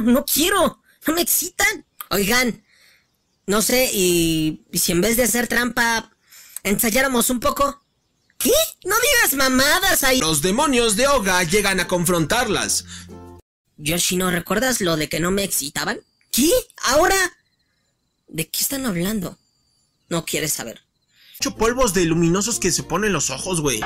no quiero, no me excitan. Oigan, no sé, y, si en vez de hacer trampa, ensayáramos un poco. ¿Qué? No digas mamadas ahí. Los demonios de Oga llegan a confrontarlas. Yoshi, ¿no recuerdas lo de que no me excitaban? ¿Qué? ¿Ahora? ¿De qué están hablando? No quieres saber. Mucho polvos de luminosos que se ponen los ojos, güey.